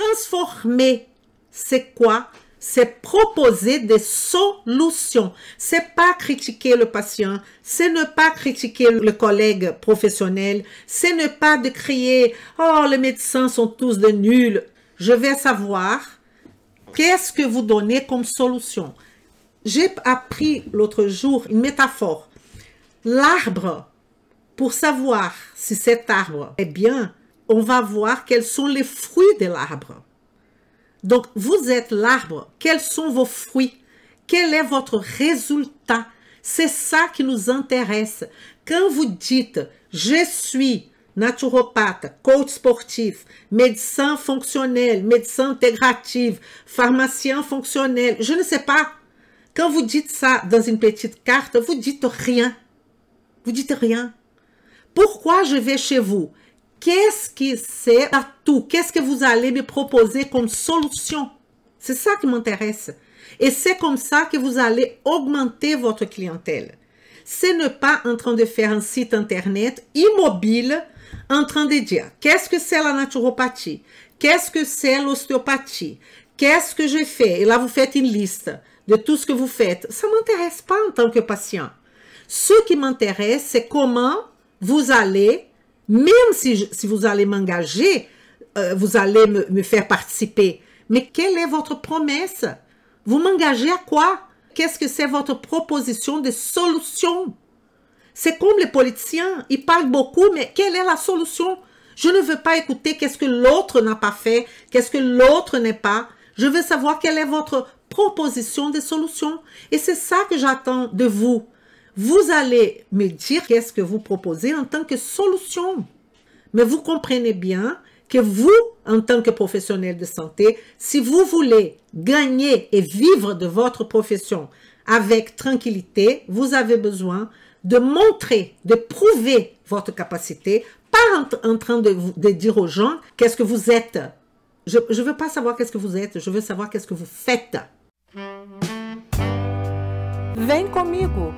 transformer. C'est quoi? C'est proposer des solutions. C'est pas critiquer le patient. C'est ne pas critiquer le collègue professionnel. C'est ne pas de crier, oh, les médecins sont tous de nuls. Je vais savoir qu'est-ce que vous donnez comme solution. J'ai appris l'autre jour une métaphore. L'arbre, pour savoir si cet arbre est bien, on va voir quels sont les fruits de l'arbre. Donc, vous êtes l'arbre. Quels sont vos fruits? Quel est votre résultat? C'est ça qui nous intéresse. Quand vous dites « je suis naturopathe, coach sportif, médecin fonctionnel, médecin intégratif, pharmacien fonctionnel, je ne sais pas. Quand vous dites ça dans une petite carte, vous dites rien. Vous dites rien. Pourquoi je vais chez vous qu'est-ce que c'est partout, qu'est-ce que vous allez me proposer comme solution. C'est ça qui m'intéresse. Et c'est comme ça que vous allez augmenter votre clientèle. C'est ne pas en train de faire un site internet immobile en train de dire qu'est-ce que c'est la naturopathie, qu'est-ce que c'est l'ostéopathie, qu'est-ce que je fais. Et là, vous faites une liste de tout ce que vous faites. Ça ne m'intéresse pas en tant que patient. Ce qui m'intéresse, c'est comment vous allez même si, si vous allez m'engager, euh, vous allez me, faire participer. Mais quelle est votre promesse? Vous m'engagez à quoi? Qu'est-ce que c'est votre proposition de solution? C'est comme les politiciens, ils parlent beaucoup, mais quelle est la solution? Je ne veux pas écouter qu'est-ce que l'autre n'a pas fait, qu'est-ce que l'autre n'est pas. Je veux savoir quelle est votre proposition de solution. Et c'est ça que j'attends de vous. Vous allez me dire qu'est-ce que vous proposez en tant que solution. Mais vous comprenez bien que vous, en tant que professionnel de santé, si vous voulez gagner et vivre de votre profession avec tranquillité, vous avez besoin de montrer, de prouver votre capacité, pas en, train de, dire aux gens qu'est-ce que vous êtes. Je ne veux pas savoir qu'est-ce que vous êtes, je veux savoir qu'est-ce que vous faites. avec comigo!